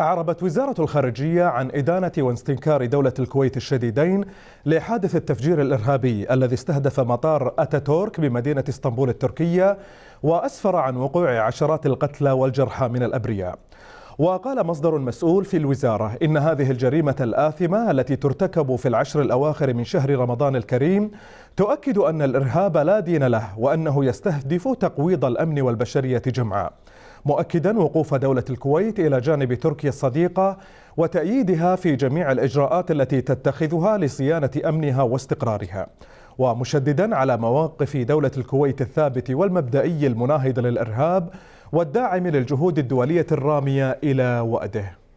أعربت وزارة الخارجية عن إدانة واستنكار دولة الكويت الشديدين لحادث التفجير الإرهابي الذي استهدف مطار أتاتورك بمدينة اسطنبول التركية وأسفر عن وقوع عشرات القتلى والجرحى من الأبرياء وقال مصدر مسؤول في الوزارة إن هذه الجريمة الآثمة التي ترتكب في العشر الأواخر من شهر رمضان الكريم تؤكد أن الإرهاب لا دين له وأنه يستهدف تقويض الأمن والبشرية جمعاء مؤكدا وقوف دولة الكويت إلى جانب تركيا الصديقة وتأييدها في جميع الإجراءات التي تتخذها لصيانة أمنها واستقرارها ومشددا على مواقف دولة الكويت الثابت والمبدئي المناهض للإرهاب والداعم للجهود الدولية الرامية إلى وأده